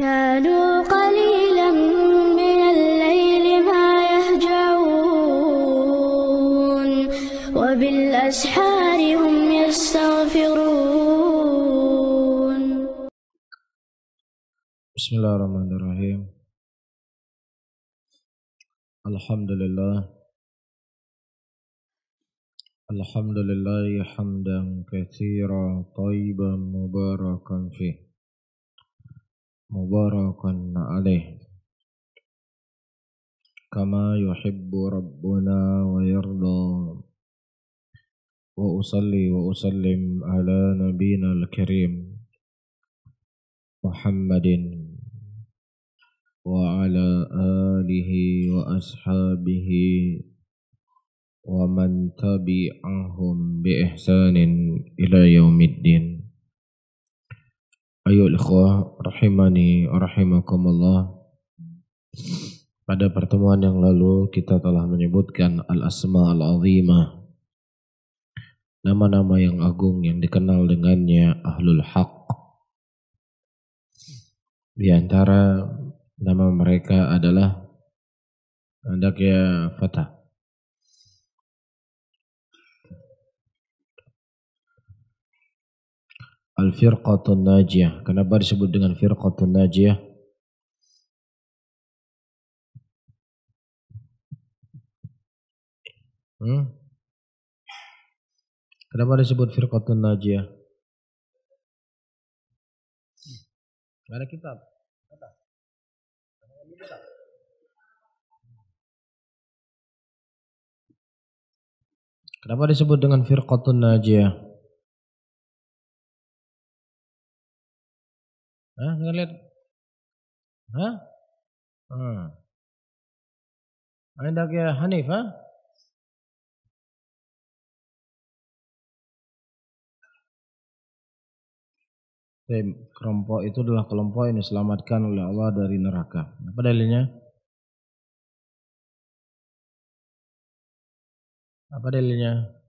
كانوا قليلا من الليل ما يهجعون وبالأسحار هم يستغفرون بسم الله الرحمن الرحيم الحمد لله الحمد لله حمدا كثيرا طيبا مباركا فيه مباركا عليه كما يحب ربنا ويرضى وأصلي وأسلم على نبينا الكريم محمد وعلى آله وأصحابه ومن تبعهم بإحسان إلى يوم الدين Ayo ikhwah rahimani rahimakumullah Pada pertemuan yang lalu kita telah menyebutkan al-asma al-azimah Nama-nama yang agung yang dikenal dengannya Ahlul Haq Di antara nama mereka adalah Andakya Fatah Al-Firqatun Najiyah. Kenapa disebut dengan Firqatun Najiyah? Hmm? Kenapa disebut Firqatun Najiyah? Gak ada kitab. Kenapa disebut dengan Firqatun Najiyah? Hah? Ngelihat? Hah? Hmm. عندك يا حنيف ها؟ kelompok itu adalah kelompok yang diselamatkan oleh Allah dari neraka. Apa dalilnya? Apa dalilnya?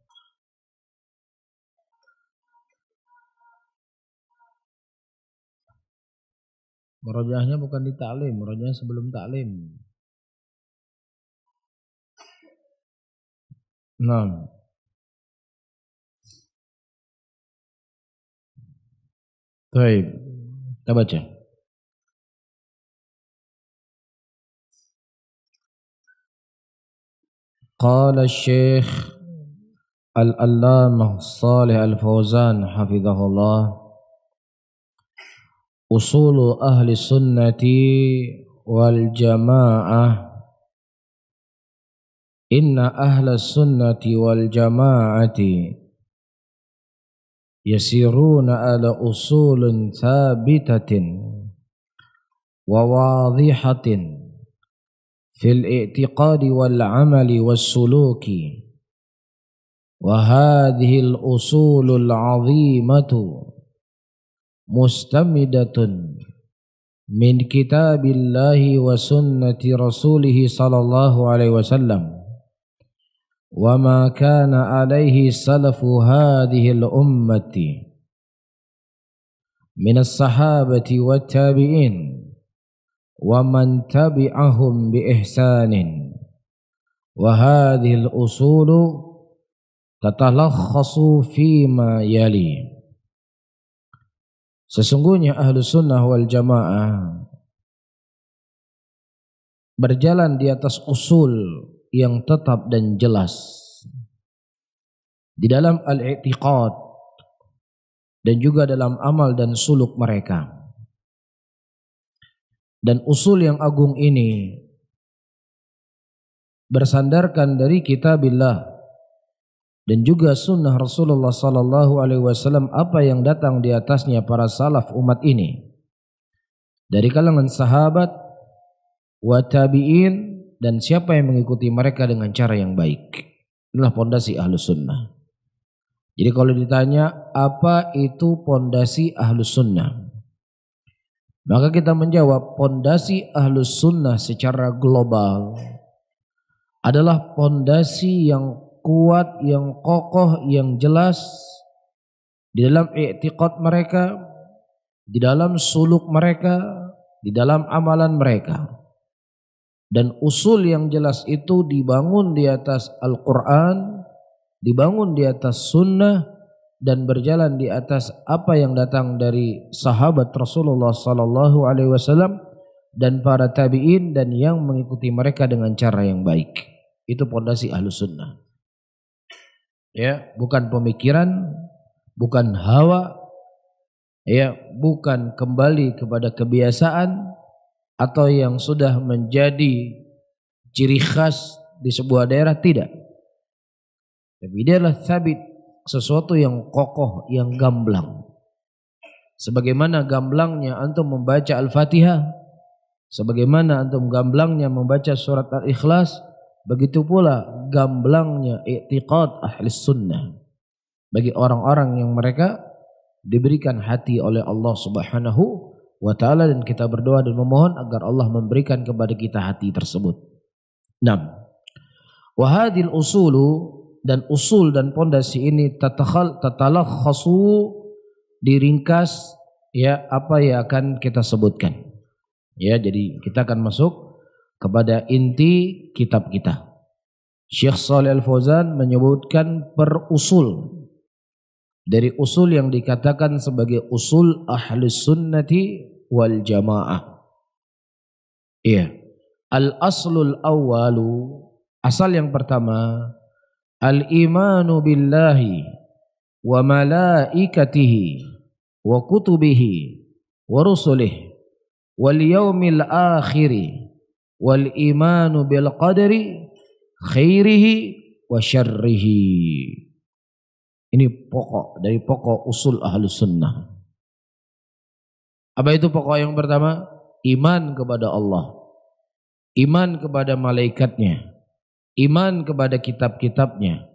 Merojahnya bukan di taklim, merojahnya sebelum taklim. Enam. Baik, kita baca. قال الشيخ الألامة صالح الفوزان حفظه الله أصول أهل السنة والجماعة إن أهل السنة والجماعة يسيرون على أصول ثابتة وواضحة في الاعتقاد والعمل والسلوك وهذه الأصول العظيمة mustamidatun min kitabillahi wa sunnati rasulih sallallahu alaihi wasallam wa ma kana alaihi salafu hadhihi al-ummati min as-sahabati wa tabi'in wa man tabi'ahum bi ihsanin wa hadhihi al-usulu تتلخص فيما yalim Sesungguhnya ahlu sunnah wal jamaah berjalan di atas usul yang tetap dan jelas di dalam al-i'tiqad dan juga dalam amal dan suluk mereka. Dan usul yang agung ini bersandarkan dari kitabillah dan juga sunnah Rasulullah Sallallahu Alaihi Wasallam apa yang datang di atasnya para salaf umat ini dari kalangan sahabat wa tabiin dan siapa yang mengikuti mereka dengan cara yang baik inilah pondasi ahlus sunnah jadi kalau ditanya apa itu pondasi ahlus sunnah maka kita menjawab pondasi ahlus sunnah secara global adalah pondasi yang kuat, yang kokoh, yang jelas di dalam i'tiqad mereka, di dalam suluk mereka, di dalam amalan mereka. Dan usul yang jelas itu dibangun di atas Al-Quran, dibangun di atas sunnah, dan berjalan di atas apa yang datang dari sahabat Rasulullah Sallallahu Alaihi Wasallam dan para tabiin dan yang mengikuti mereka dengan cara yang baik. Itu pondasi ahlu sunnah ya bukan pemikiran bukan hawa ya bukan kembali kepada kebiasaan atau yang sudah menjadi ciri khas di sebuah daerah tidak tapi dia adalah sabit sesuatu yang kokoh yang gamblang sebagaimana gamblangnya antum membaca al-fatihah sebagaimana antum gamblangnya membaca surat al-ikhlas begitu pula gamblangnya i'tiqad ahli sunnah bagi orang-orang yang mereka diberikan hati oleh Allah Subhanahu wa taala dan kita berdoa dan memohon agar Allah memberikan kepada kita hati tersebut. 6. Wa usulu dan usul dan pondasi ini tatakhal tatalakhasu diringkas ya apa yang akan kita sebutkan. Ya, jadi kita akan masuk kepada inti kitab kita. Syekh Saleh Al-Fauzan menyebutkan per usul dari usul yang dikatakan sebagai usul ahli sunnati wal jamaah. Iya. Al aslul awalu asal yang pertama al imanu billahi wa malaikatihi wa kutubihi wa rusulih wal yaumil akhiri wal imanu bil qadri khairihi wa syarrihi. Ini pokok dari pokok usul ahlus sunnah. Apa itu pokok yang pertama? Iman kepada Allah. Iman kepada malaikatnya. Iman kepada kitab-kitabnya.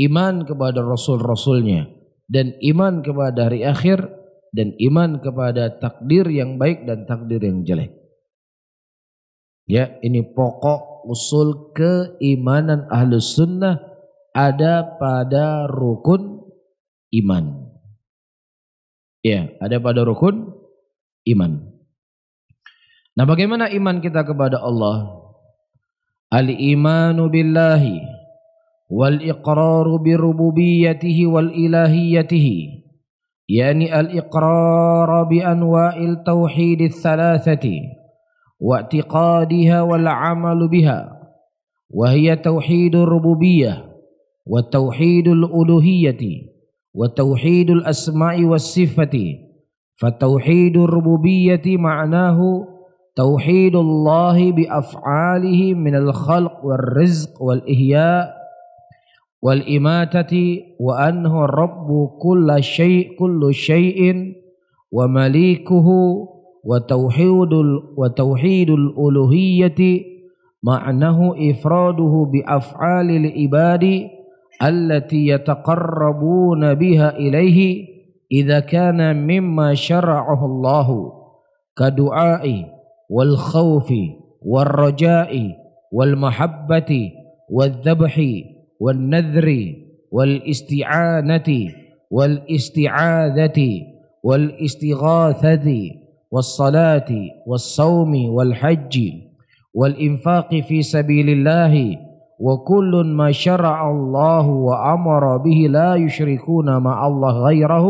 Iman kepada rasul-rasulnya. Dan iman kepada hari akhir. Dan iman kepada takdir yang baik dan takdir yang jelek. Ya, ini pokok usul keimanan ahlus sunnah ada pada rukun iman. Ya, ada pada rukun iman. Nah, bagaimana iman kita kepada Allah? Al-imanu billahi wal iqraru bi rububiyyatihi wal ilahiyyatihi. Yani al-iqrar bi anwa'il tauhidith salasati. واعتقادها والعمل بها وهي توحيد الربوبيه وتوحيد الالوهيه وتوحيد الاسماء والصفه فتوحيد الربوبيه معناه توحيد الله بافعاله من الخلق والرزق والاهياء والاماته وانه الرب كل شيء كل شيء ومليكه وتوحيد وتوحيد الألوهية معناه إفراده بأفعال العباد التي يتقربون بها إليه إذا كان مما شرعه الله كدعاء والخوف والرجاء والمحبة والذبح والنذر والاستعانة والاستعاذة والاستغاثة والصلاة والصوم والحج والإنفاق في سبيل الله وكل ما شرع الله وأمر به لا يشركون مع الله غيره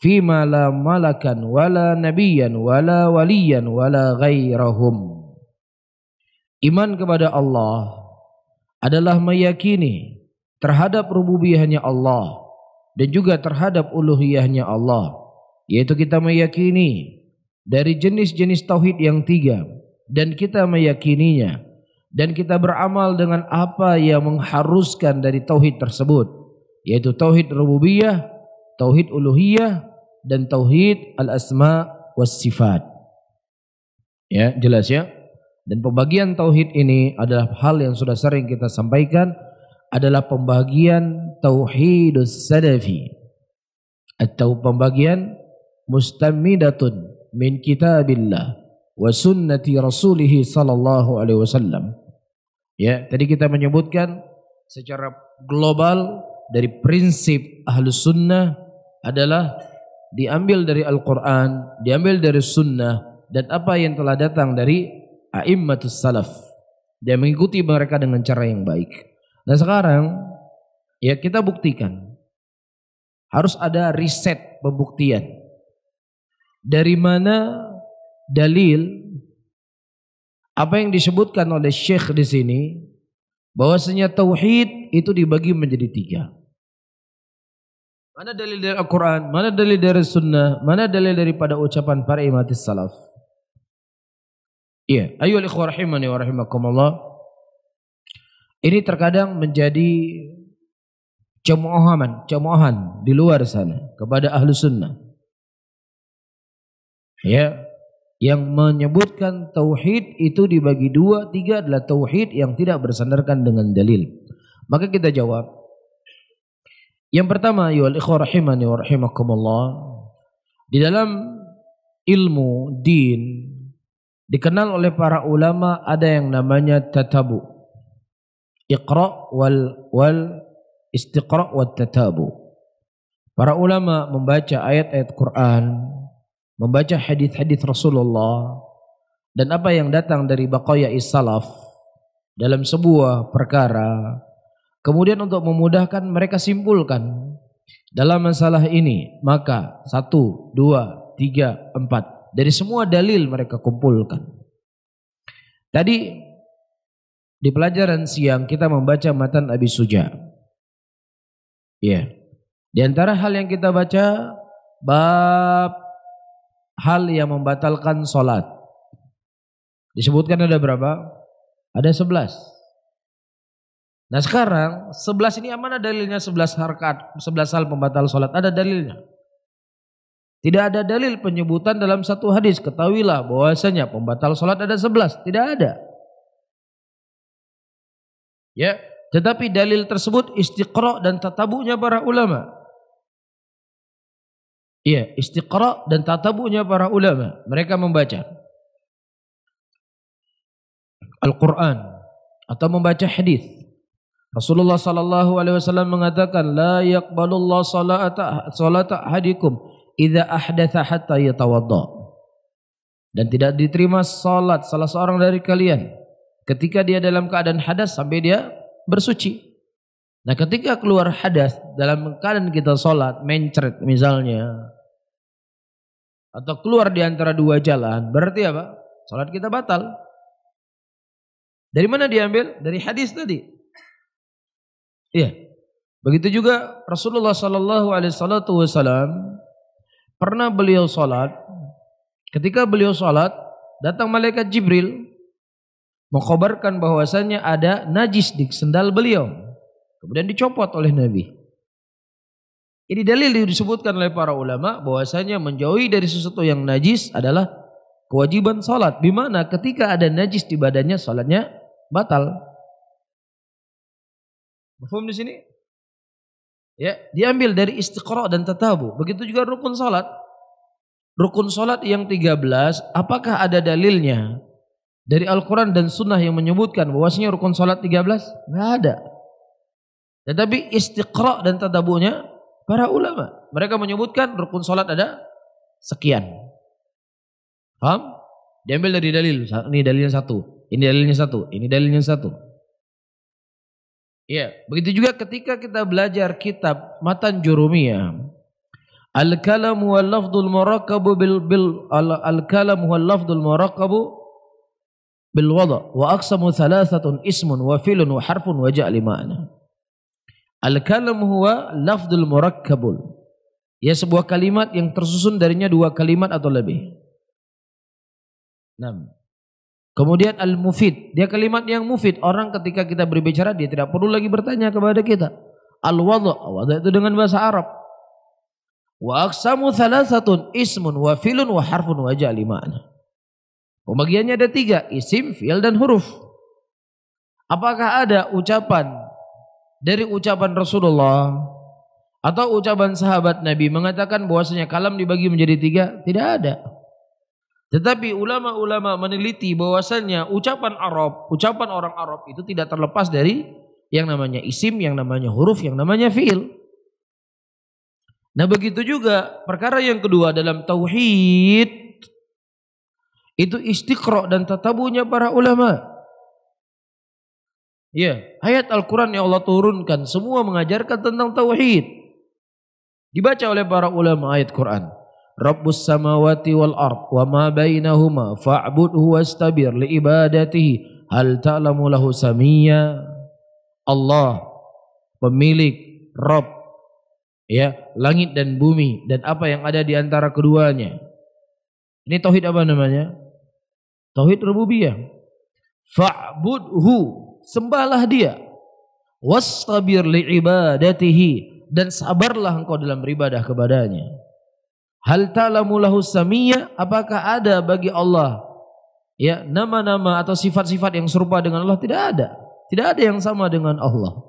فيما لا ملكا ولا نبيا ولا وليا ولا غيرهم Iman kepada Allah adalah meyakini terhadap rububiyahnya Allah dan juga terhadap uluhiyahnya Allah. Yaitu kita meyakini dari jenis-jenis tauhid yang tiga dan kita meyakininya dan kita beramal dengan apa yang mengharuskan dari tauhid tersebut yaitu tauhid rububiyah, tauhid uluhiyah dan tauhid al-asma was sifat. Ya, jelas ya. Dan pembagian tauhid ini adalah hal yang sudah sering kita sampaikan adalah pembagian tauhidus salafi atau pembagian mustamidatun min kitabillah wa sunnati rasulih sallallahu alaihi wasallam. Ya, tadi kita menyebutkan secara global dari prinsip ahlu sunnah adalah diambil dari Al-Quran, diambil dari sunnah dan apa yang telah datang dari a'immatus salaf. Dia mengikuti mereka dengan cara yang baik. Nah sekarang ya kita buktikan. Harus ada riset pembuktian. Dari mana dalil apa yang disebutkan oleh Syekh di sini bahwasanya tauhid itu dibagi menjadi tiga. Mana dalil dari Al-Quran, mana dalil dari Sunnah, mana dalil daripada ucapan para imam salaf. Iya, ayo ikhwah rahimani wa rahimakumullah. Ini terkadang menjadi cemoohan, cemoohan di luar sana kepada ahlu sunnah. Ya, yang menyebutkan tauhid itu dibagi dua, tiga adalah tauhid yang tidak bersandarkan dengan dalil. Maka kita jawab. Yang pertama, ya ikhwah rahimani wa rahimakumullah. Di dalam ilmu din dikenal oleh para ulama ada yang namanya tatabu. Iqra wal wal istiqra wat tatabu. Para ulama membaca ayat-ayat Quran membaca hadis-hadis Rasulullah dan apa yang datang dari baqaya salaf dalam sebuah perkara kemudian untuk memudahkan mereka simpulkan dalam masalah ini maka satu dua tiga empat dari semua dalil mereka kumpulkan tadi di pelajaran siang kita membaca matan Abi Suja ya yeah. di antara hal yang kita baca bab hal yang membatalkan sholat. Disebutkan ada berapa? Ada sebelas. Nah sekarang sebelas ini mana dalilnya sebelas harkat, sebelas hal pembatal sholat? Ada dalilnya. Tidak ada dalil penyebutan dalam satu hadis. Ketahuilah bahwasanya pembatal sholat ada sebelas. Tidak ada. Ya, tetapi dalil tersebut istiqroh dan tatabunya para ulama. Iya, istiqra dan tatabunya para ulama. Mereka membaca Al-Quran atau membaca hadis. Rasulullah sallallahu alaihi wasallam mengatakan la yaqbalullah salata salata ahadikum idza ahdatha hatta yatawadda. Dan tidak diterima salat salah seorang dari kalian ketika dia dalam keadaan hadas sampai dia bersuci. Nah, ketika keluar hadas dalam keadaan kita salat mencret misalnya, atau keluar di antara dua jalan, berarti apa? Salat kita batal. Dari mana diambil? Dari hadis tadi. Iya. Begitu juga Rasulullah Shallallahu Alaihi Wasallam pernah beliau salat. Ketika beliau salat, datang malaikat Jibril mengkhabarkan bahwasannya ada najis di sendal beliau. Kemudian dicopot oleh Nabi. Jadi dalil yang disebutkan oleh para ulama bahwasanya menjauhi dari sesuatu yang najis adalah kewajiban salat. Di mana ketika ada najis di badannya salatnya batal. Paham di sini? Ya, diambil dari istiqra dan tatabu. Begitu juga rukun salat. Rukun salat yang 13 apakah ada dalilnya dari Al-Qur'an dan sunnah yang menyebutkan bahwasanya rukun salat 13? nggak ada. Tetapi istiqra dan tatabunya para ulama. Mereka menyebutkan rukun salat ada sekian. Paham? Diambil dari dalil. Ini dalilnya satu. Ini dalilnya satu. Ini dalilnya satu. Ya, begitu juga ketika kita belajar kitab Matan Jurumiyah. Al-kalam wal lafdul murakkabu bil bil al-kalam wal lafdul murakkabu bil wada wa aqsamu thalathatun ismun wa filun wa harfun wa ja'li ma'na. Al-kalam huwa lafdul murakkabul. Ya sebuah kalimat yang tersusun darinya dua kalimat atau lebih. Enam. Kemudian al-mufid, dia kalimat yang mufid. Orang ketika kita berbicara dia tidak perlu lagi bertanya kepada kita. al wadha Wadha itu dengan bahasa Arab. Wa aksamu thalathatun ismun wa filun wa harfun wa jalimana. Pembagiannya ada tiga, isim, fil dan huruf. Apakah ada ucapan dari ucapan Rasulullah atau ucapan sahabat Nabi mengatakan bahwasanya kalam dibagi menjadi tiga tidak ada. Tetapi ulama-ulama meneliti bahwasanya ucapan Arab, ucapan orang Arab itu tidak terlepas dari yang namanya isim, yang namanya huruf, yang namanya fiil. Nah begitu juga perkara yang kedua dalam tauhid itu istiqra dan tatabunya para ulama. Ya, ayat Al-Quran yang Allah turunkan semua mengajarkan tentang tauhid. Dibaca oleh para ulama ayat Quran. Rabbus samawati wal ard wa ma bainahuma fa'budhu wastabir li ibadatihi hal ta'lamu lahu samia. Allah pemilik Rabb ya langit dan bumi dan apa yang ada di antara keduanya. Ini tauhid apa namanya? Tauhid rububiyah. Fa'budhu sembahlah dia wastabir li ibadatihi dan sabarlah engkau dalam beribadah kepadanya hal ta'lamu lahu samia apakah ada bagi Allah ya nama-nama atau sifat-sifat yang serupa dengan Allah tidak ada tidak ada yang sama dengan Allah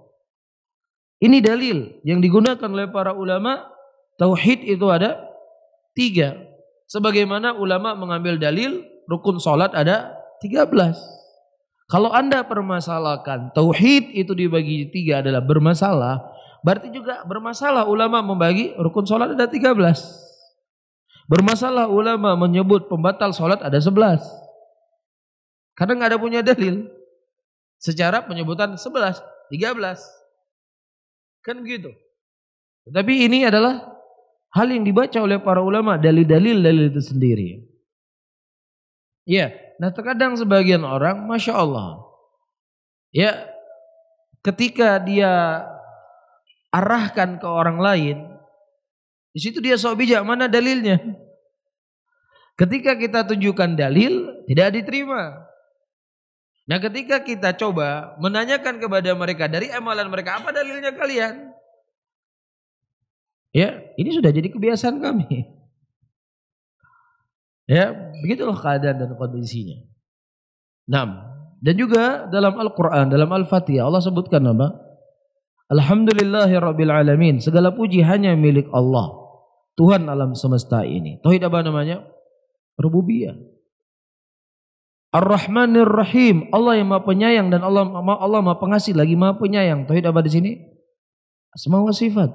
ini dalil yang digunakan oleh para ulama tauhid itu ada tiga sebagaimana ulama mengambil dalil rukun salat ada 13 kalau Anda permasalahkan tauhid itu dibagi tiga adalah bermasalah, berarti juga bermasalah ulama membagi rukun sholat ada tiga belas, Bermasalah ulama menyebut pembatal sholat ada sebelas, Karena nggak ada punya dalil. Secara penyebutan sebelas, tiga belas, Kan begitu. Tetapi ini adalah hal yang dibaca oleh para ulama, dalil-dalil dalil itu sendiri. Iya. Yeah. Nah terkadang sebagian orang, masya Allah, ya ketika dia arahkan ke orang lain, di situ dia sok bijak mana dalilnya. Ketika kita tunjukkan dalil, tidak diterima. Nah, ketika kita coba menanyakan kepada mereka dari amalan mereka, apa dalilnya kalian? Ya, ini sudah jadi kebiasaan kami. Ya, begitulah keadaan dan kondisinya. Enam Dan juga dalam Al-Qur'an, dalam Al-Fatihah Allah sebutkan nama. Alhamdulillahirabbil Segala puji hanya milik Allah, Tuhan alam semesta ini. Tauhid apa namanya? Rububiyah. Ar-Rahmanir Rahim, Allah yang Maha Penyayang dan Allah Allah Maha Pengasih lagi Maha Penyayang. Tauhid apa di sini? Asma wa sifat.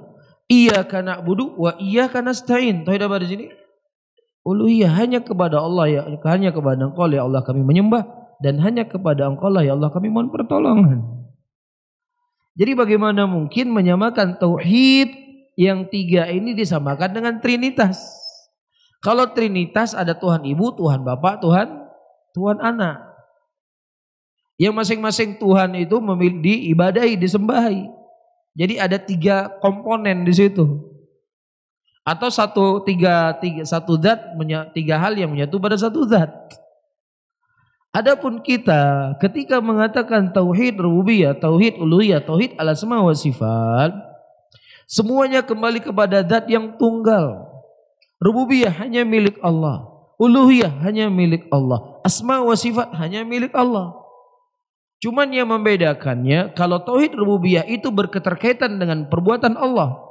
Iyyaka na'budu wa iyyaka nasta'in. Tauhid apa di sini? Uluhiyah hanya kepada Allah ya hanya kepada Engkau ya Allah kami menyembah dan hanya kepada Engkau lah ya Allah kami mohon pertolongan. Jadi bagaimana mungkin menyamakan tauhid yang tiga ini disamakan dengan trinitas? Kalau trinitas ada Tuhan Ibu, Tuhan Bapak, Tuhan Tuhan Anak. Yang masing-masing Tuhan itu memilih diibadahi, disembahi. Jadi ada tiga komponen di situ atau satu tiga, tiga satu zat tiga hal yang menyatu pada satu zat. Adapun kita ketika mengatakan tauhid rububiyah, tauhid uluhiyah, tauhid al asma wa sifat, semuanya kembali kepada zat yang tunggal. Rububiyah hanya milik Allah, uluhiyah hanya milik Allah, asma wa sifat hanya milik Allah. Cuman yang membedakannya kalau tauhid rububiyah itu berketerkaitan dengan perbuatan Allah.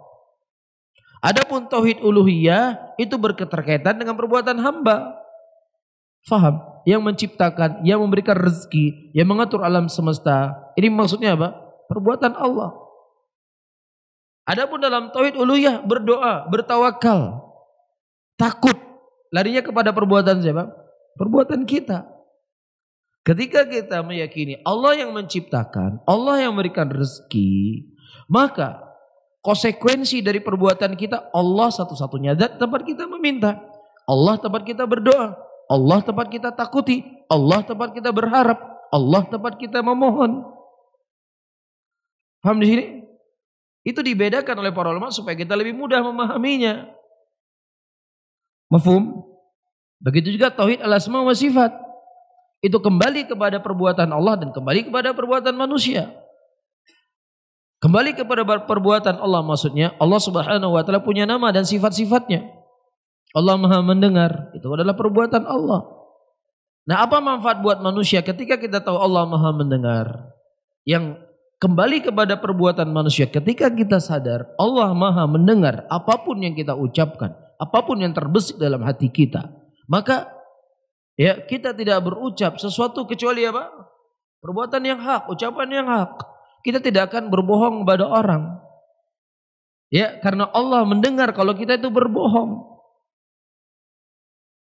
Adapun tauhid uluhiyah itu berketerkaitan dengan perbuatan hamba. Faham? Yang menciptakan, yang memberikan rezeki, yang mengatur alam semesta. Ini maksudnya apa? Perbuatan Allah. Adapun dalam tauhid uluhiyah berdoa, bertawakal, takut, larinya kepada perbuatan siapa? Perbuatan kita. Ketika kita meyakini Allah yang menciptakan, Allah yang memberikan rezeki, maka konsekuensi dari perbuatan kita Allah satu-satunya zat tempat kita meminta Allah tempat kita berdoa Allah tempat kita takuti Allah tempat kita berharap Allah tempat kita memohon paham di sini itu dibedakan oleh para ulama supaya kita lebih mudah memahaminya mafhum begitu juga tauhid al asma wa sifat itu kembali kepada perbuatan Allah dan kembali kepada perbuatan manusia Kembali kepada perbuatan Allah maksudnya Allah Subhanahu wa taala punya nama dan sifat-sifatnya. Allah Maha mendengar, itu adalah perbuatan Allah. Nah, apa manfaat buat manusia ketika kita tahu Allah Maha mendengar? Yang kembali kepada perbuatan manusia ketika kita sadar Allah Maha mendengar apapun yang kita ucapkan, apapun yang terbesit dalam hati kita. Maka ya kita tidak berucap sesuatu kecuali apa? Perbuatan yang hak, ucapan yang hak kita tidak akan berbohong kepada orang. Ya, karena Allah mendengar kalau kita itu berbohong.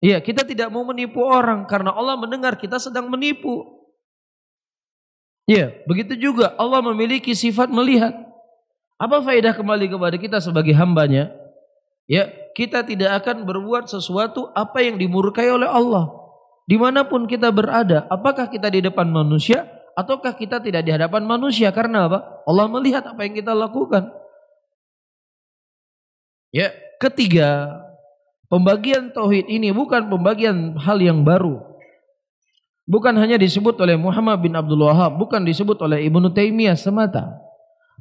Ya, kita tidak mau menipu orang karena Allah mendengar kita sedang menipu. Ya, begitu juga Allah memiliki sifat melihat. Apa faedah kembali kepada kita sebagai hambanya? Ya, kita tidak akan berbuat sesuatu apa yang dimurkai oleh Allah. Dimanapun kita berada, apakah kita di depan manusia ataukah kita tidak di hadapan manusia karena apa? Allah melihat apa yang kita lakukan. Ya, ketiga, pembagian tauhid ini bukan pembagian hal yang baru. Bukan hanya disebut oleh Muhammad bin Abdul Wahab, bukan disebut oleh Ibnu Taimiyah semata.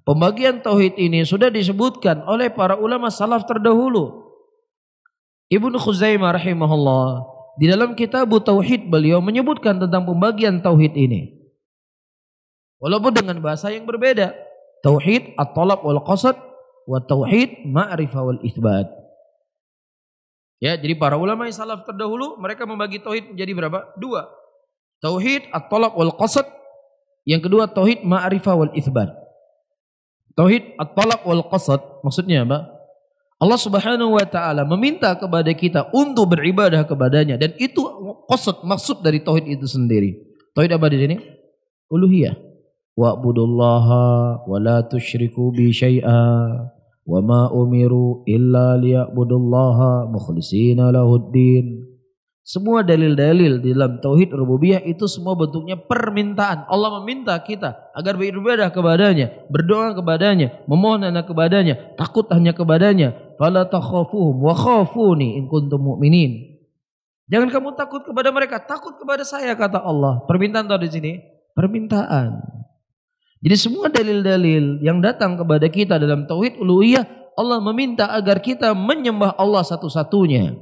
Pembagian tauhid ini sudah disebutkan oleh para ulama salaf terdahulu. Ibnu Khuzaimah rahimahullah di dalam kitab tauhid beliau menyebutkan tentang pembagian tauhid ini. Walaupun dengan bahasa yang berbeda. Tauhid at-talab wal qasad wa tauhid ma'rifah wal isbat. Ya, jadi para ulama yang salaf terdahulu mereka membagi tauhid menjadi berapa? Dua. Tauhid at-talab wal qasad. Yang kedua tauhid ma'rifah wal isbat. Tauhid at-talab wal qasad maksudnya apa? Allah Subhanahu wa taala meminta kepada kita untuk beribadah kepadanya dan itu qasad maksud dari tauhid itu sendiri. Tauhid apa di sini? Uluhiyah. واعبدوا الله ولا تشركوا به شيئا وما أمروا إلا ليعبدوا الله مخلصين له الدين Semua dalil-dalil di dalam tauhid rububiyah itu semua bentuknya permintaan. Allah meminta kita agar beribadah kepadanya, berdoa kepadanya, memohon anak kepadanya, takut hanya kepadanya. Fala takhafuhum wa khafuni in kuntum mu'minin. Jangan kamu takut kepada mereka, takut kepada saya kata Allah. Permintaan tahu di sini? Permintaan. Jadi semua dalil-dalil yang datang kepada kita dalam tauhid uluhiyah Allah meminta agar kita menyembah Allah satu-satunya.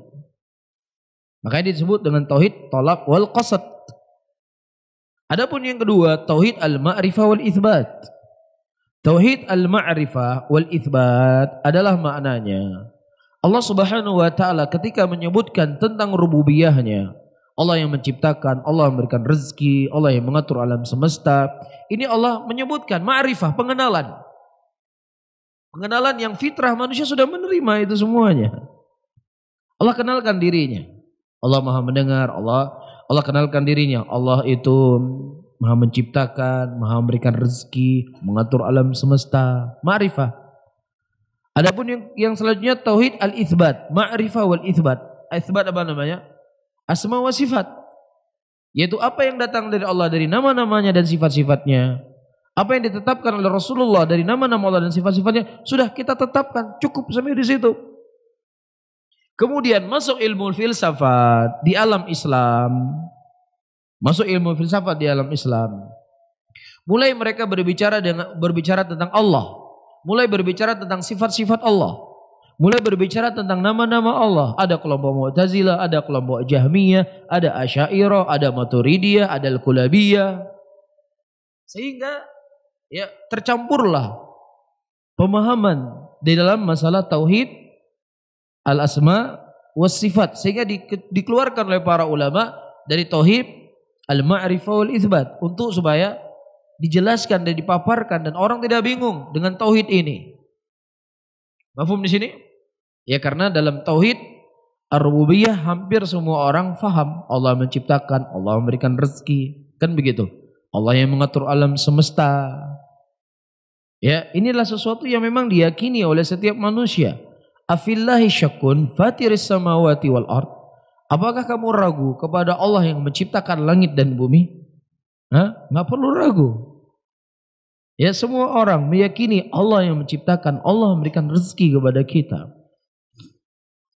Makanya disebut dengan tauhid tolak wal qasad. Adapun yang kedua tauhid al-ma'rifah wal itsbat. Tauhid al-ma'rifah wal itsbat adalah maknanya Allah Subhanahu wa taala ketika menyebutkan tentang rububiyahnya, Allah yang menciptakan, Allah memberikan rezeki, Allah yang mengatur alam semesta. Ini Allah menyebutkan ma'rifah, pengenalan. Pengenalan yang fitrah manusia sudah menerima itu semuanya. Allah kenalkan dirinya. Allah Maha mendengar, Allah Allah kenalkan dirinya. Allah itu Maha menciptakan, Maha memberikan rezeki, mengatur alam semesta, ma'rifah. Adapun yang, yang selanjutnya tauhid al-itsbat, ma'rifah wal itsbat. Itsbat apa namanya? asma wa sifat. Yaitu apa yang datang dari Allah dari nama-namanya dan sifat-sifatnya. Apa yang ditetapkan oleh Rasulullah dari nama-nama Allah dan sifat-sifatnya sudah kita tetapkan cukup sampai di situ. Kemudian masuk ilmu filsafat di alam Islam. Masuk ilmu filsafat di alam Islam. Mulai mereka berbicara dengan berbicara tentang Allah, mulai berbicara tentang sifat-sifat Allah mulai berbicara tentang nama-nama Allah. Ada kelompok Mu'tazilah, ada kelompok Jahmiyah, ada Asyairah, ada Maturidiyah, ada Al-Kulabiyah. Sehingga ya tercampurlah pemahaman di dalam masalah tauhid al-asma was sifat sehingga di, dikeluarkan oleh para ulama dari tauhid al-ma'rifah wal itsbat untuk supaya dijelaskan dan dipaparkan dan orang tidak bingung dengan tauhid ini. Mafhum di sini? Ya karena dalam tauhid ar-rububiyah hampir semua orang faham Allah menciptakan, Allah memberikan rezeki, kan begitu. Allah yang mengatur alam semesta. Ya, inilah sesuatu yang memang diyakini oleh setiap manusia. Afillahi syakun fatiris samawati wal ard. Apakah kamu ragu kepada Allah yang menciptakan langit dan bumi? Hah? Nggak perlu ragu. Ya semua orang meyakini Allah yang menciptakan, Allah memberikan rezeki kepada kita.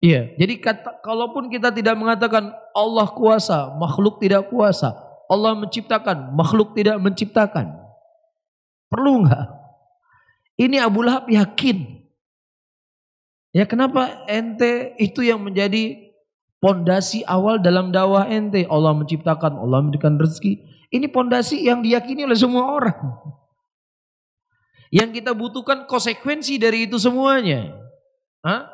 Iya, jadi kata, kalaupun kita tidak mengatakan Allah kuasa, makhluk tidak kuasa, Allah menciptakan, makhluk tidak menciptakan. Perlu nggak? Ini Abu Lahab yakin. Ya kenapa ente itu yang menjadi pondasi awal dalam dakwah ente? Allah menciptakan, Allah memberikan rezeki. Ini pondasi yang diyakini oleh semua orang. Yang kita butuhkan konsekuensi dari itu semuanya. Hah?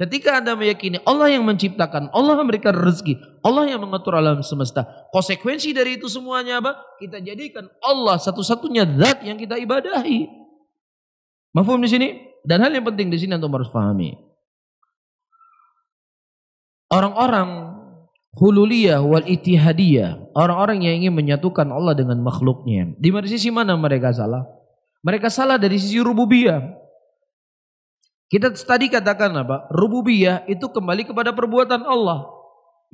Ketika Anda meyakini Allah yang menciptakan, Allah yang memberikan rezeki, Allah yang mengatur alam semesta. Konsekuensi dari itu semuanya apa? Kita jadikan Allah satu-satunya zat yang kita ibadahi. Mahfum di sini? Dan hal yang penting di sini untuk harus pahami. Orang-orang hululiyah wal itihadiyah, orang-orang yang ingin menyatukan Allah dengan makhluknya. Di sisi mana mereka salah? Mereka salah dari sisi rububiyah. Kita tadi katakan apa? Rububiyah itu kembali kepada perbuatan Allah.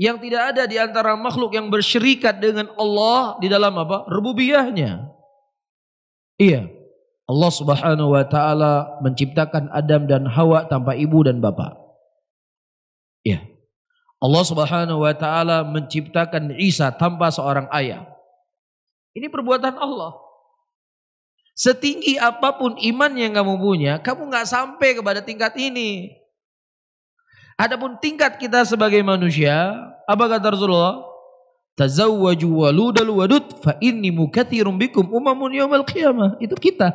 Yang tidak ada di antara makhluk yang bersyirikat dengan Allah di dalam apa? Rububiyahnya. Iya. Allah Subhanahu wa taala menciptakan Adam dan Hawa tanpa ibu dan bapak. Iya. Allah Subhanahu wa taala menciptakan Isa tanpa seorang ayah. Ini perbuatan Allah. Setinggi apapun iman yang kamu punya, kamu nggak sampai kepada tingkat ini. Adapun tingkat kita sebagai manusia, apa kata Rasulullah? Tazawwaju waludal wadud fa inni mukathirum bikum umamun yawmal qiyamah. Itu kita.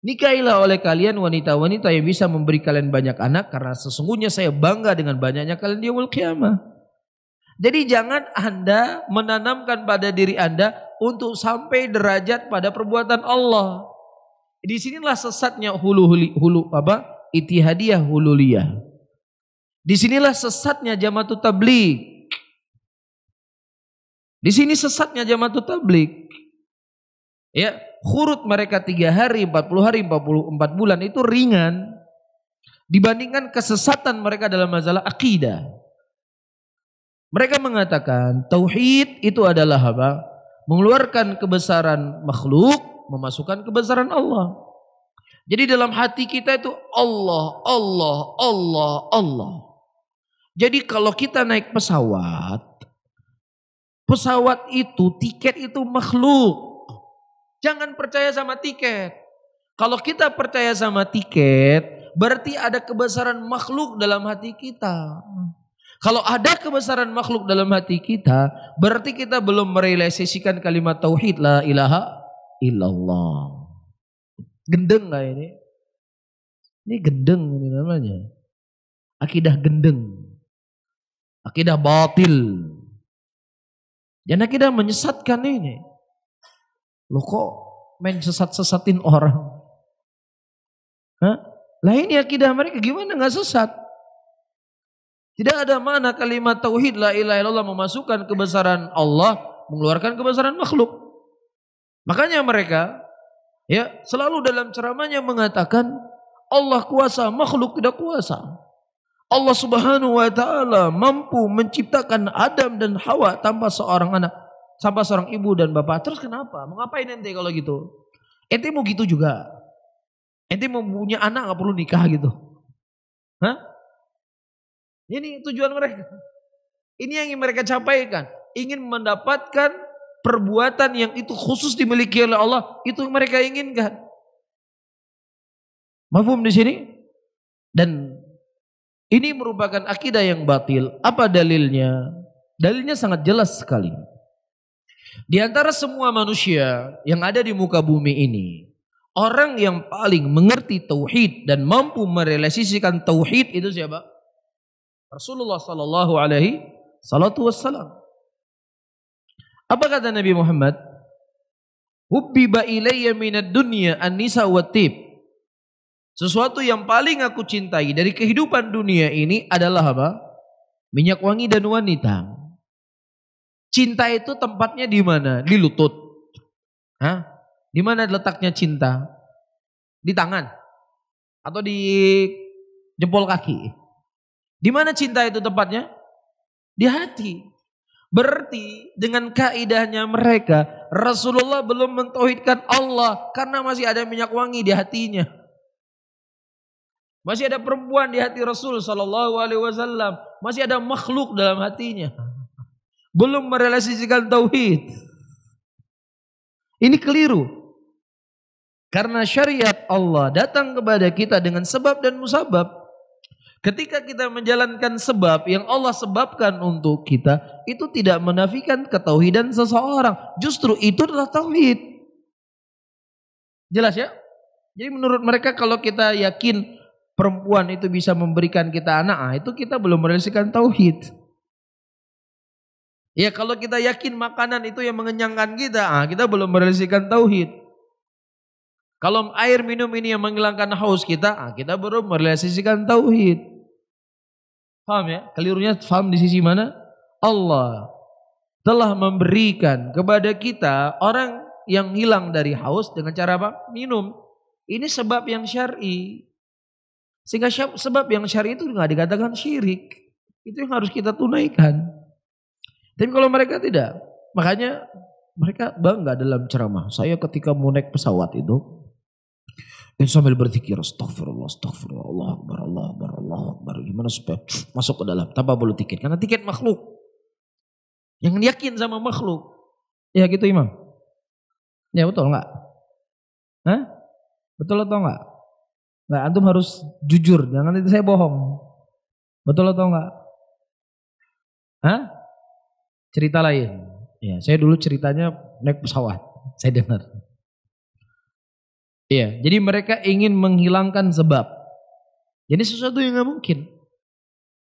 nikailah oleh kalian wanita-wanita yang bisa memberi kalian banyak anak karena sesungguhnya saya bangga dengan banyaknya kalian di yawmal qiyamah. Jadi jangan Anda menanamkan pada diri Anda untuk sampai derajat pada perbuatan Allah. Di sinilah sesatnya hulu hulu, hulu apa? Itihadiyah hululiyah. Di sinilah sesatnya jamatu tabligh. Di sini sesatnya jamatu tabligh. Ya, khurut mereka tiga hari, 40 hari, 44 bulan itu ringan dibandingkan kesesatan mereka dalam masalah akidah. Mereka mengatakan tauhid itu adalah apa? mengeluarkan kebesaran makhluk, memasukkan kebesaran Allah. Jadi dalam hati kita itu Allah, Allah, Allah, Allah. Jadi kalau kita naik pesawat, pesawat itu, tiket itu makhluk. Jangan percaya sama tiket. Kalau kita percaya sama tiket, berarti ada kebesaran makhluk dalam hati kita. Kalau ada kebesaran makhluk dalam hati kita, berarti kita belum merealisasikan kalimat tauhid la ilaha illallah. Gendeng lah ini. Ini gendeng ini namanya. Akidah gendeng. Akidah batil. Dan akidah menyesatkan ini. Loh kok main sesat-sesatin orang? Hah? Lah ini akidah mereka gimana nggak sesat? Tidak ada mana kalimat tauhid la ilaha illallah memasukkan kebesaran Allah, mengeluarkan kebesaran makhluk. Makanya mereka ya selalu dalam ceramahnya mengatakan Allah kuasa, makhluk tidak kuasa. Allah Subhanahu wa taala mampu menciptakan Adam dan Hawa tanpa seorang anak, tanpa seorang ibu dan bapak. Terus kenapa? Mau ngapain ente kalau gitu? Ente mau gitu juga. Ente mau punya anak nggak perlu nikah gitu. Hah? Ini tujuan mereka. Ini yang ingin mereka capai kan? Ingin mendapatkan perbuatan yang itu khusus dimiliki oleh Allah. Itu yang mereka inginkan. Mahfum di sini? Dan ini merupakan akidah yang batil. Apa dalilnya? Dalilnya sangat jelas sekali. Di antara semua manusia yang ada di muka bumi ini, orang yang paling mengerti tauhid dan mampu merealisasikan tauhid itu siapa? Rasulullah sallallahu alaihi salatu wassalam. Apa kata Nabi Muhammad? Hubbiba ilayya minad dunya an-nisa wa tib. Sesuatu yang paling aku cintai dari kehidupan dunia ini adalah apa? Minyak wangi dan wanita. Cinta itu tempatnya di mana? Di lutut. Hah? Di mana letaknya cinta? Di tangan atau di jempol kaki? Di mana cinta itu tepatnya? Di hati. Berarti dengan kaidahnya mereka, Rasulullah belum mentauhidkan Allah karena masih ada minyak wangi di hatinya. Masih ada perempuan di hati Rasul Shallallahu Alaihi Wasallam, masih ada makhluk dalam hatinya. Belum merealisasikan tauhid. Ini keliru. Karena syariat Allah datang kepada kita dengan sebab dan musabab. Ketika kita menjalankan sebab yang Allah sebabkan untuk kita, itu tidak menafikan ketauhidan seseorang. Justru itu adalah tauhid. Jelas ya? Jadi menurut mereka kalau kita yakin perempuan itu bisa memberikan kita anak, ah, itu kita belum merealisasikan tauhid. Ya kalau kita yakin makanan itu yang mengenyangkan kita, ah, kita belum merealisasikan tauhid. Kalau air minum ini yang menghilangkan haus kita, ah, kita baru merealisasikan tauhid. Faham ya? Kelirunya faham di sisi mana? Allah telah memberikan kepada kita orang yang hilang dari haus dengan cara apa? Minum. Ini sebab yang syar'i. Sehingga sebab yang syar'i itu nggak dikatakan syirik. Itu yang harus kita tunaikan. Tapi kalau mereka tidak, makanya mereka bangga dalam ceramah. Saya ketika mau naik pesawat itu, sambil berzikir astagfirullah astagfirullah Allah akbar Allah akbar Allah akbar gimana supaya masuk ke dalam tanpa bolu tiket karena tiket makhluk yang yakin sama makhluk ya gitu imam ya betul enggak? Hah? betul atau nggak nggak antum harus jujur jangan itu saya bohong betul atau nggak Hah? cerita lain ya saya dulu ceritanya naik pesawat saya dengar Iya, jadi mereka ingin menghilangkan sebab. Jadi sesuatu yang nggak mungkin.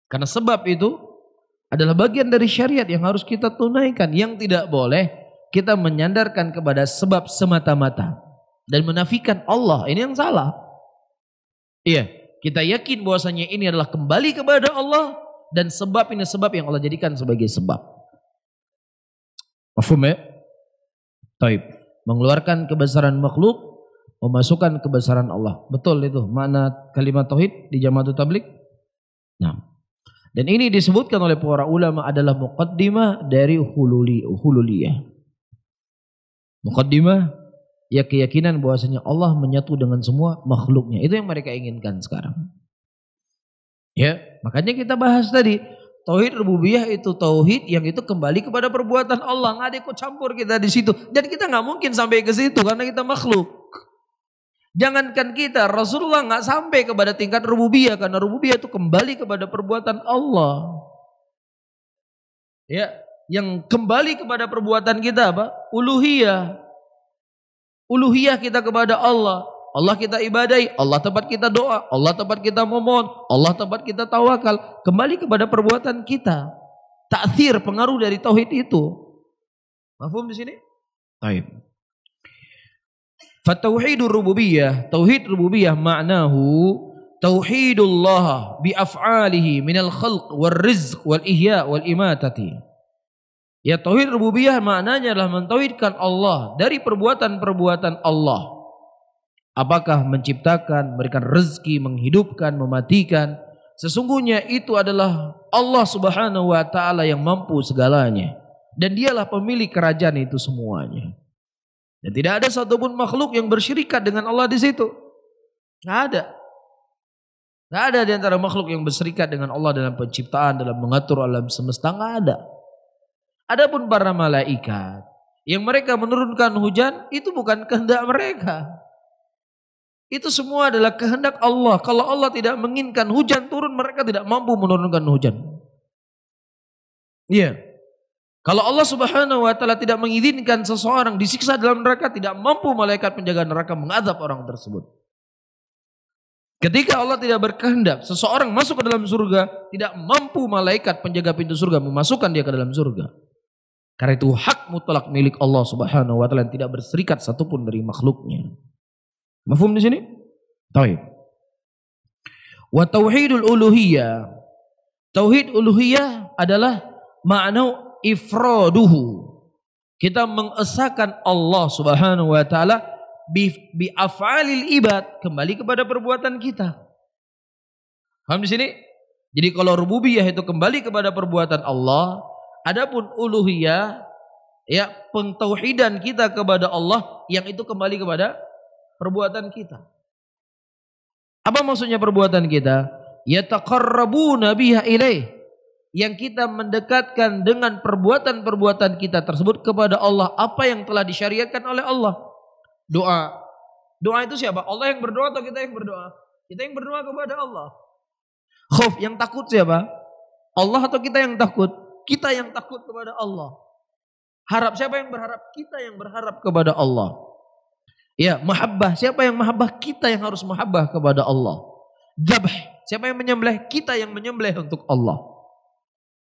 Karena sebab itu adalah bagian dari syariat yang harus kita tunaikan. Yang tidak boleh kita menyandarkan kepada sebab semata-mata. Dan menafikan Allah. Ini yang salah. Iya, kita yakin bahwasanya ini adalah kembali kepada Allah. Dan sebab ini sebab yang Allah jadikan sebagai sebab. Mafum ya? Taib. Mengeluarkan kebesaran makhluk memasukkan kebesaran Allah. Betul itu makna kalimat tauhid di jamaah tablik. Nah, dan ini disebutkan oleh para ulama adalah muqaddimah dari hululi hululiyah. Muqaddimah ya keyakinan bahwasanya Allah menyatu dengan semua makhluknya. Itu yang mereka inginkan sekarang. Ya, makanya kita bahas tadi Tauhid rububiyah itu tauhid yang itu kembali kepada perbuatan Allah. Nggak ada ikut campur kita di situ. Dan kita nggak mungkin sampai ke situ karena kita makhluk. Jangankan kita, Rasulullah nggak sampai kepada tingkat rububiyah karena rububiyah itu kembali kepada perbuatan Allah. Ya, yang kembali kepada perbuatan kita apa? Uluhiyah. Uluhiyah kita kepada Allah. Allah kita ibadai, Allah tempat kita doa, Allah tempat kita memohon, Allah tempat kita tawakal. Kembali kepada perbuatan kita. Takdir pengaruh dari tauhid itu. Mafhum di sini? Taib. Fatauhidur rububiyah, tauhid rububiyah maknahu tauhidullah bi af'alihi minal khalq wal rizq wal ihya wal imatati. Ya tauhid rububiyah maknanya adalah mentauhidkan Allah dari perbuatan-perbuatan Allah. Apakah menciptakan, memberikan rezeki, menghidupkan, mematikan. Sesungguhnya itu adalah Allah subhanahu wa ta'ala yang mampu segalanya. Dan dialah pemilik kerajaan itu semuanya. Dan tidak ada satupun makhluk yang bersyirikat dengan Allah di situ. Tidak ada. tidak ada di antara makhluk yang bersyirikat dengan Allah dalam penciptaan, dalam mengatur alam semesta. Tidak ada. Adapun para malaikat yang mereka menurunkan hujan itu bukan kehendak mereka. Itu semua adalah kehendak Allah. Kalau Allah tidak menginginkan hujan turun, mereka tidak mampu menurunkan hujan. Iya. Yeah. Kalau Allah Subhanahu wa taala tidak mengizinkan seseorang disiksa dalam neraka, tidak mampu malaikat penjaga neraka mengadab orang tersebut. Ketika Allah tidak berkehendak, seseorang masuk ke dalam surga, tidak mampu malaikat penjaga pintu surga memasukkan dia ke dalam surga. Karena itu hak mutlak milik Allah Subhanahu wa taala tidak berserikat satupun dari makhluknya. Mafhum di sini? Taib. Wa tauhidul uluhiyah. Tauhid uluhiyah adalah makna ifroduhu. Kita mengesahkan Allah Subhanahu wa taala bi, bi afalil ibad kembali kepada perbuatan kita. Paham di sini? Jadi kalau rububiyah itu kembali kepada perbuatan Allah, adapun uluhiyah ya pentauhidan kita kepada Allah yang itu kembali kepada perbuatan kita. Apa maksudnya perbuatan kita? Yataqarrabuna biha ilaihi yang kita mendekatkan dengan perbuatan-perbuatan kita tersebut kepada Allah apa yang telah disyariatkan oleh Allah. Doa. Doa itu siapa? Allah yang berdoa atau kita yang berdoa? Kita yang berdoa kepada Allah. Khuf yang takut siapa? Allah atau kita yang takut? Kita yang takut kepada Allah. Harap siapa yang berharap? Kita yang berharap kepada Allah. Ya, mahabbah. Siapa yang mahabbah? Kita yang harus mahabbah kepada Allah. Jabah. Siapa yang menyembelih? Kita yang menyembelih untuk Allah.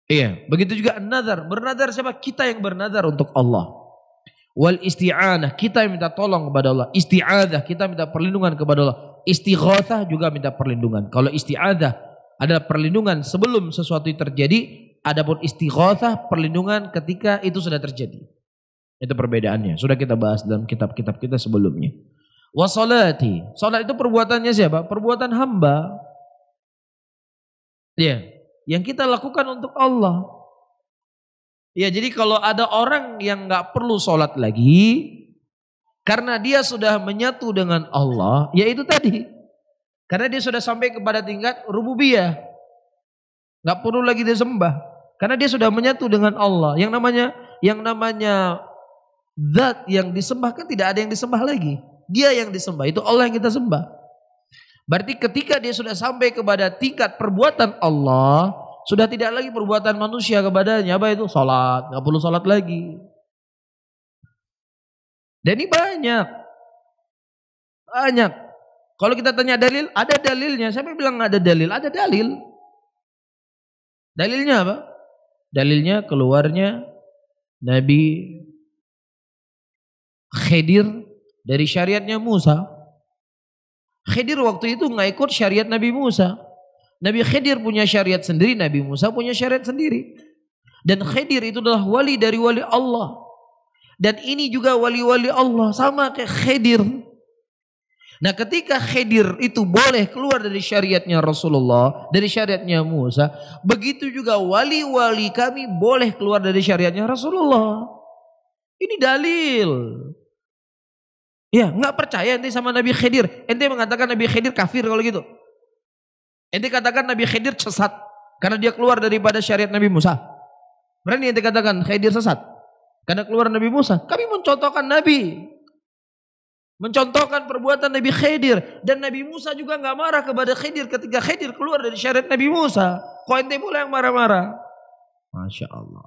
Iya, begitu juga nazar. Bernazar siapa? Kita yang bernazar untuk Allah. Wal isti'anah, kita yang minta tolong kepada Allah. Isti'adah, kita minta perlindungan kepada Allah. Istighatsah juga minta perlindungan. Kalau isti'adah adalah perlindungan sebelum sesuatu terjadi, adapun istighatsah perlindungan ketika itu sudah terjadi. Itu perbedaannya. Sudah kita bahas dalam kitab-kitab kita sebelumnya. Wasolati. Salat itu perbuatannya siapa? Perbuatan hamba. Iya. Yeah yang kita lakukan untuk Allah. Ya jadi kalau ada orang yang nggak perlu sholat lagi karena dia sudah menyatu dengan Allah, ya itu tadi karena dia sudah sampai kepada tingkat rububiyah, nggak perlu lagi disembah karena dia sudah menyatu dengan Allah. Yang namanya yang namanya zat yang disembahkan tidak ada yang disembah lagi. Dia yang disembah itu Allah yang kita sembah. Berarti ketika dia sudah sampai kepada tingkat perbuatan Allah, sudah tidak lagi perbuatan manusia kepadanya, apa itu? Salat, nggak perlu salat lagi. Dan ini banyak. Banyak. Kalau kita tanya dalil, ada dalilnya. Siapa bilang ada dalil? Ada dalil. Dalilnya apa? Dalilnya keluarnya Nabi Khidir dari syariatnya Musa. Khidir waktu itu nggak ikut syariat Nabi Musa. Nabi Khidir punya syariat sendiri, Nabi Musa punya syariat sendiri. Dan Khidir itu adalah wali dari wali Allah. Dan ini juga wali-wali Allah sama kayak Khidir. Nah ketika Khidir itu boleh keluar dari syariatnya Rasulullah, dari syariatnya Musa, begitu juga wali-wali kami boleh keluar dari syariatnya Rasulullah. Ini dalil. Ya, nggak percaya ente sama Nabi Khidir. Ente mengatakan Nabi Khidir kafir kalau gitu. Ente katakan Nabi Khidir sesat karena dia keluar daripada syariat Nabi Musa. Berani ente katakan Khidir sesat karena keluar Nabi Musa. Kami mencontohkan Nabi. Mencontohkan perbuatan Nabi Khidir dan Nabi Musa juga nggak marah kepada Khidir ketika Khidir keluar dari syariat Nabi Musa. Kok ente pula yang marah-marah? Masya Allah.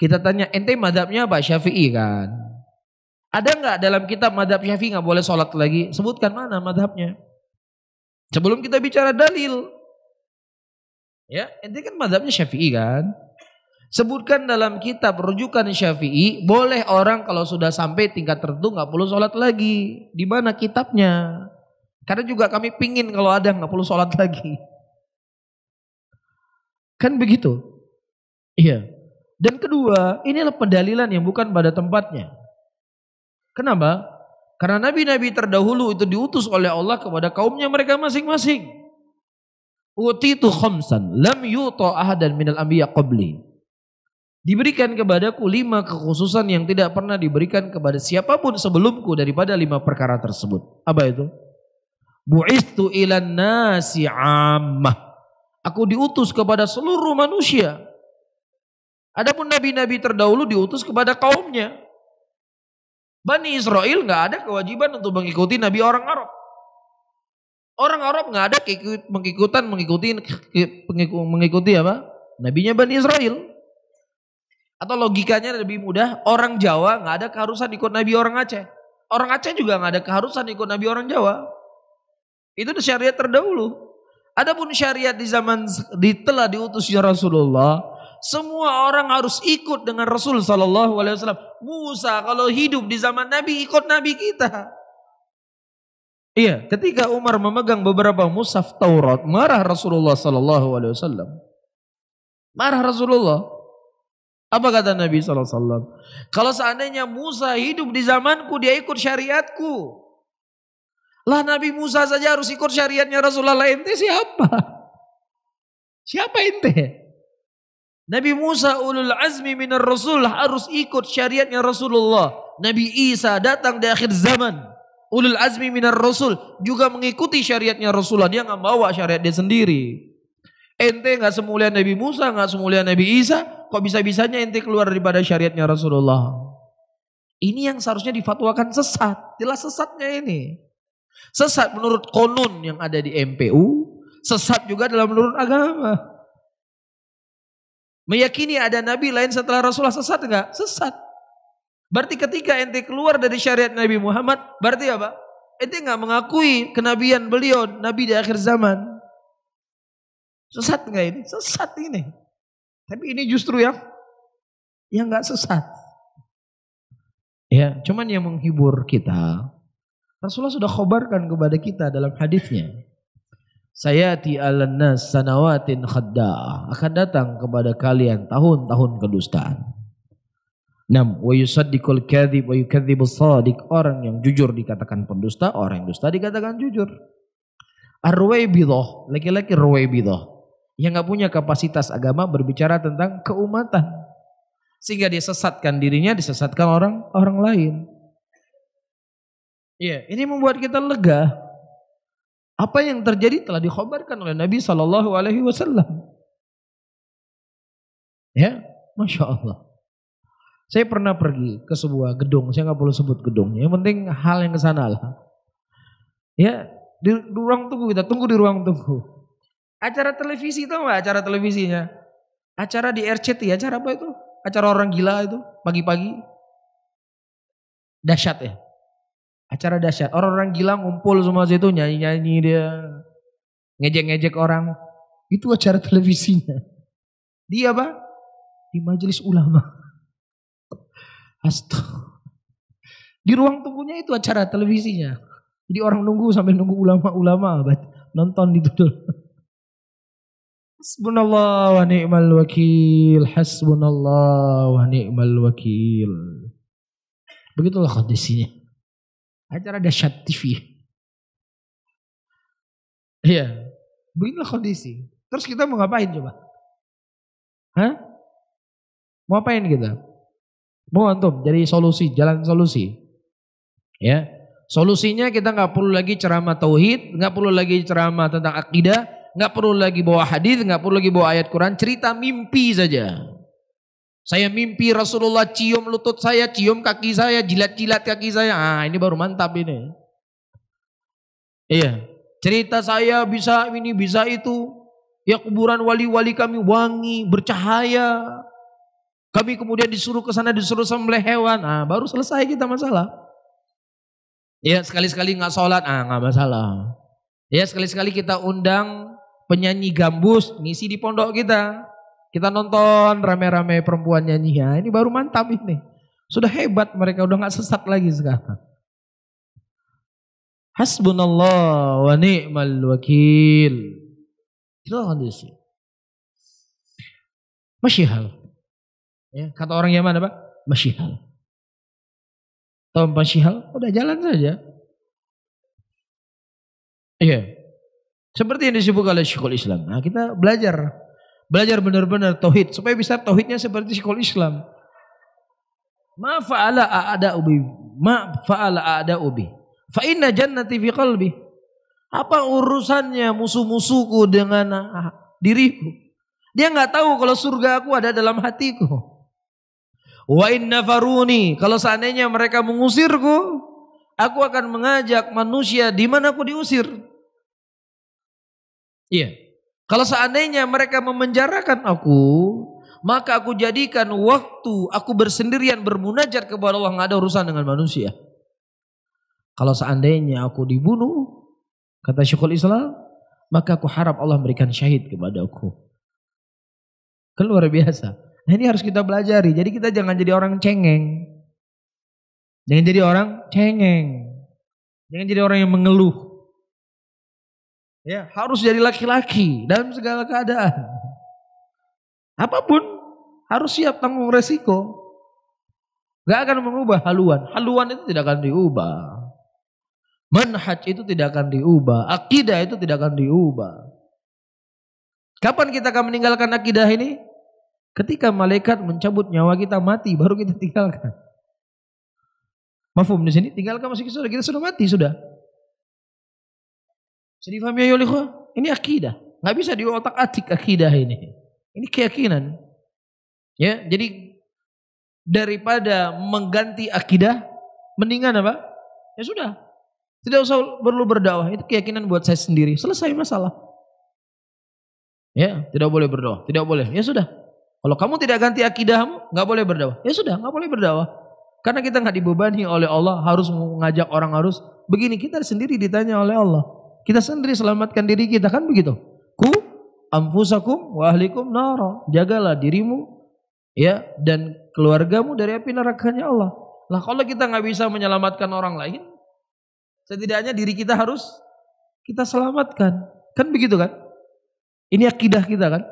Kita tanya ente madhabnya apa? Syafi'i kan? Ada nggak dalam kitab madhab syafi'i nggak boleh sholat lagi? Sebutkan mana madhabnya. Sebelum kita bicara dalil. Ya, ini kan madhabnya syafi'i kan. Sebutkan dalam kitab rujukan syafi'i, boleh orang kalau sudah sampai tingkat tertentu nggak perlu sholat lagi. Di mana kitabnya? Karena juga kami pingin kalau ada nggak perlu sholat lagi. Kan begitu. Iya. Dan kedua, inilah pendalilan yang bukan pada tempatnya. Kenapa? Karena nabi-nabi terdahulu itu diutus oleh Allah kepada kaumnya mereka masing-masing. Utitu khamsan lam yuta ahadan minal anbiya qabli. Diberikan kepadaku lima kekhususan yang tidak pernah diberikan kepada siapapun sebelumku daripada lima perkara tersebut. Apa itu? Bu'istu ilan nasi ammah. Aku diutus kepada seluruh manusia. Adapun nabi-nabi terdahulu diutus kepada kaumnya. Bani Israel nggak ada kewajiban untuk mengikuti Nabi orang Arab. Orang Arab nggak ada mengikutan mengikuti mengikuti apa? Nabinya Bani Israel. Atau logikanya lebih mudah, orang Jawa nggak ada keharusan ikut Nabi orang Aceh. Orang Aceh juga nggak ada keharusan ikut Nabi orang Jawa. Itu syariat terdahulu. Adapun syariat di zaman di telah diutusnya Rasulullah, semua orang harus ikut dengan Rasul Sallallahu Alaihi Wasallam. Musa kalau hidup di zaman Nabi ikut Nabi kita. Iya, ketika Umar memegang beberapa mushaf Taurat, marah Rasulullah Sallallahu Alaihi Wasallam. Marah Rasulullah. Apa kata Nabi Sallallahu Alaihi Wasallam? Kalau seandainya Musa hidup di zamanku, dia ikut syariatku. Lah Nabi Musa saja harus ikut syariatnya Rasulullah. Ente siapa? Siapa ente? Nabi Musa ulul azmi minar rasul harus ikut syariatnya Rasulullah. Nabi Isa datang di akhir zaman. Ulul azmi minar rasul juga mengikuti syariatnya Rasulullah. Dia nggak bawa syariat dia sendiri. Ente nggak semulia Nabi Musa, nggak semulia Nabi Isa. Kok bisa-bisanya ente keluar daripada syariatnya Rasulullah? Ini yang seharusnya difatwakan sesat. Jelas sesatnya ini. Sesat menurut konon yang ada di MPU. Sesat juga dalam menurut agama. Meyakini ada nabi lain setelah Rasulullah sesat enggak? Sesat. Berarti ketika ente keluar dari syariat Nabi Muhammad, berarti apa? Ente enggak mengakui kenabian beliau, nabi di akhir zaman. Sesat enggak ini? Sesat ini. Tapi ini justru yang yang enggak sesat. Ya, cuman yang menghibur kita Rasulullah sudah khobarkan kepada kita dalam hadisnya saya di alenas sanawatin khadda akan datang kepada kalian tahun-tahun kedustaan. Nam, Wa yusaddiqul kadhib wa yukadzibus sadiq. Orang yang jujur dikatakan pendusta, orang yang dusta dikatakan jujur. Ar-Ruwaibidah, laki-laki Ruwaibidah yang nggak punya kapasitas agama berbicara tentang keumatan. Sehingga dia sesatkan dirinya, disesatkan orang orang lain. Ya, yeah, ini membuat kita lega. Apa yang terjadi telah dikhabarkan oleh Nabi Shallallahu Alaihi Wasallam. Ya, masya Allah. Saya pernah pergi ke sebuah gedung, saya nggak perlu sebut gedungnya. Yang penting hal yang kesana lah. Ya, di, di ruang tunggu kita tunggu di ruang tunggu. Acara televisi itu nggak acara televisinya? Acara di RCTI, acara apa itu? Acara orang gila itu, pagi-pagi. Dahsyat ya. Acara dahsyat. Orang-orang gila ngumpul semua situ nyanyi-nyanyi dia. Ngejek-ngejek orang. Itu acara televisinya. Dia apa? Di majelis ulama. Astagfirullah. Di ruang tunggunya itu acara televisinya. Jadi orang nunggu sambil nunggu ulama-ulama nonton di dulu. Hasbunallah wa ni'mal wakil. Hasbunallah wa ni'mal wakil. Begitulah kondisinya acara dahsyat TV. Iya, beginilah kondisi. Terus kita mau ngapain coba? Hah? Mau ngapain kita? Mau antum jadi solusi, jalan solusi. Ya, solusinya kita nggak perlu lagi ceramah tauhid, nggak perlu lagi ceramah tentang akidah, nggak perlu lagi bawa hadis, nggak perlu lagi bawa ayat Quran, cerita mimpi saja. Saya mimpi Rasulullah cium lutut saya, cium kaki saya, jilat-jilat kaki saya. Ah, ini baru mantap ini. Iya. Cerita saya bisa ini, bisa itu. Ya kuburan wali-wali kami wangi, bercahaya. Kami kemudian disuruh ke sana, disuruh sembelih hewan. Ah, baru selesai kita masalah. Ya sekali-sekali nggak sholat, ah nggak masalah. Ya sekali-sekali kita undang penyanyi gambus ngisi di pondok kita. Kita nonton rame-rame perempuan nyanyi ya. Ini baru mantap ini. Sudah hebat mereka udah nggak sesat lagi sekarang. Hasbunallah wa ni'mal wakil. Itu kondisi. Masyihal. Ya, kata orang Yaman apa? Masyihal. Tahu masyihal? Udah jalan saja. Iya. Seperti yang disebut oleh Syekhul Islam. Nah, kita belajar Belajar benar-benar tauhid supaya bisa tauhidnya seperti sekolah Islam. Ma fa'ala ada ubi. Ma fa'ala ada ubi. Fa inna jannati fi qalbi. Apa urusannya musuh-musuhku dengan ah, diriku? Dia nggak tahu kalau surga aku ada dalam hatiku. Wa inna faruni. Kalau seandainya mereka mengusirku, aku akan mengajak manusia di mana aku diusir. Iya. Kalau seandainya mereka memenjarakan aku, maka aku jadikan waktu aku bersendirian bermunajat kepada Allah nggak ada urusan dengan manusia. Kalau seandainya aku dibunuh, kata Syekhul Islam, maka aku harap Allah memberikan syahid kepadaku. Kan luar biasa. Nah ini harus kita pelajari. Jadi kita jangan jadi orang cengeng. Jangan jadi orang cengeng. Jangan jadi orang yang mengeluh. Ya, harus jadi laki-laki dalam segala keadaan. Apapun harus siap tanggung resiko. Gak akan mengubah haluan. Haluan itu tidak akan diubah. Manhaj itu tidak akan diubah. Akidah itu tidak akan diubah. Kapan kita akan meninggalkan akidah ini? Ketika malaikat mencabut nyawa kita mati, baru kita tinggalkan. Mafum di sini tinggalkan masih kita sudah mati sudah. Bisa difahami ya, ya ini akidah. Nggak bisa di otak atik akidah ini. Ini keyakinan. Ya, jadi daripada mengganti akidah, mendingan apa? Ya sudah. Tidak usah perlu berdakwah. Itu keyakinan buat saya sendiri. Selesai masalah. Ya, tidak boleh berdoa. Tidak boleh. Ya sudah. Kalau kamu tidak ganti akidahmu, nggak boleh berdakwah. Ya sudah, nggak boleh berdakwah. Karena kita nggak dibebani oleh Allah harus mengajak orang harus begini. Kita sendiri ditanya oleh Allah. Kita sendiri selamatkan diri kita kan begitu. Ku amfusakum wa ahlikum nara. Jagalah dirimu ya dan keluargamu dari api nerakanya Allah. Lah kalau kita nggak bisa menyelamatkan orang lain, setidaknya diri kita harus kita selamatkan. Kan begitu kan? Ini akidah kita kan?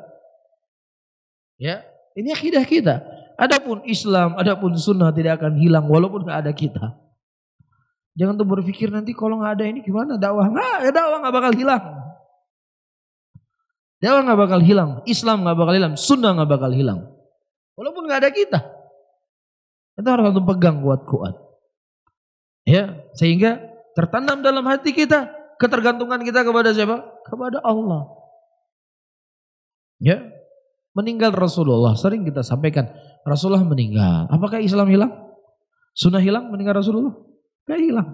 Ya, ini akidah kita. Adapun Islam, adapun sunnah tidak akan hilang walaupun nggak ada kita. Jangan tuh berpikir nanti kalau nggak ada ini gimana dakwah nggak ya dakwah nggak bakal hilang. Dakwah nggak bakal hilang, Islam nggak bakal hilang, Sunnah nggak bakal hilang. Walaupun nggak ada kita, itu harus antum pegang kuat-kuat. Ya, sehingga tertanam dalam hati kita ketergantungan kita kepada siapa? Kepada Allah. Ya, meninggal Rasulullah sering kita sampaikan Rasulullah meninggal. Apakah Islam hilang? Sunnah hilang meninggal Rasulullah? Gak hilang.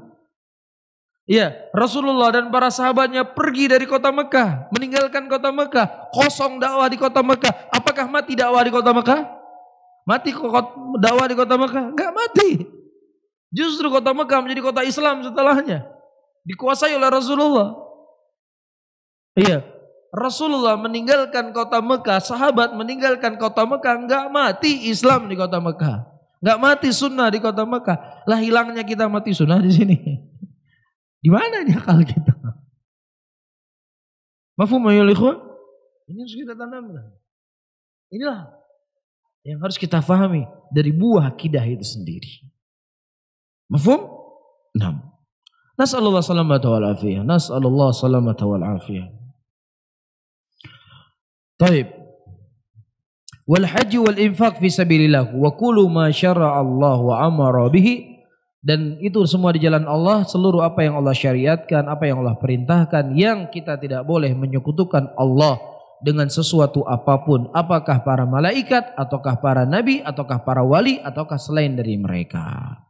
Iya, Rasulullah dan para sahabatnya pergi dari kota Mekah, meninggalkan kota Mekah, kosong dakwah di kota Mekah. Apakah mati dakwah di kota Mekah? Mati dakwah di kota Mekah? Gak mati. Justru kota Mekah menjadi kota Islam setelahnya. Dikuasai oleh Rasulullah. Iya, Rasulullah meninggalkan kota Mekah, sahabat meninggalkan kota Mekah, gak mati Islam di kota Mekah. Gak mati sunnah di kota Mekah. Lah hilangnya kita mati sunnah di sini. Di mana akal kita? Gitu? Mafhum ya, Ini harus kita tanamkan. Inilah yang harus kita fahami dari buah akidah itu sendiri. mafum Naam. Nas'alullah salamata wal afiyah. Nas'alullah salamata wal afiyah. Baik wal haji wal infak fi sabilillah wa kulu ma syara Allah wa amara bihi dan itu semua di jalan Allah seluruh apa yang Allah syariatkan apa yang Allah perintahkan yang kita tidak boleh menyekutukan Allah dengan sesuatu apapun apakah para malaikat ataukah para nabi ataukah para wali ataukah selain dari mereka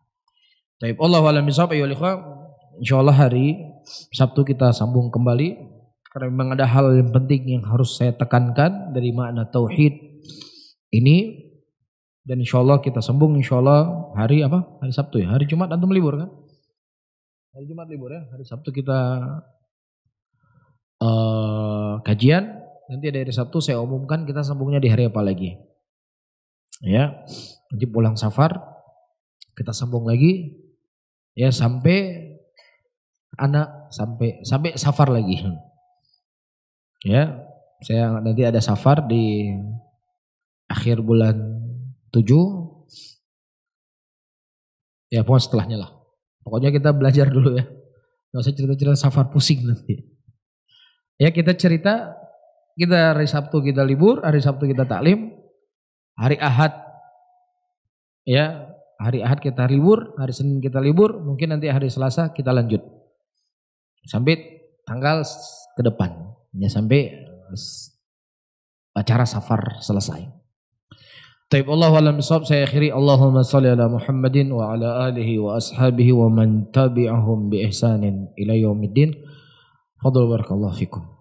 Taib Allah wa alam insyaallah hari Sabtu kita sambung kembali karena memang ada hal yang penting yang harus saya tekankan dari makna tauhid ini dan insya Allah kita sembung insya Allah hari apa hari Sabtu ya hari Jumat antum libur kan hari Jumat libur ya hari Sabtu kita uh, kajian nanti dari Sabtu saya umumkan kita sambungnya di hari apa lagi ya nanti pulang safar kita sambung lagi ya sampai anak sampai sampai safar lagi ya saya nanti ada safar di akhir bulan 7 ya pokoknya setelahnya lah pokoknya kita belajar dulu ya nggak usah cerita-cerita safar pusing nanti ya kita cerita kita hari Sabtu kita libur hari Sabtu kita taklim hari Ahad ya hari Ahad kita libur hari Senin kita libur mungkin nanti hari Selasa kita lanjut sampai tanggal ke depan ya sampai acara safar selesai طيب الله اعلم بالصواب سيخري اللهم صل على محمد وعلى اله واصحابه ومن تبعهم باحسان الى يوم الدين فضل بارك الله فيكم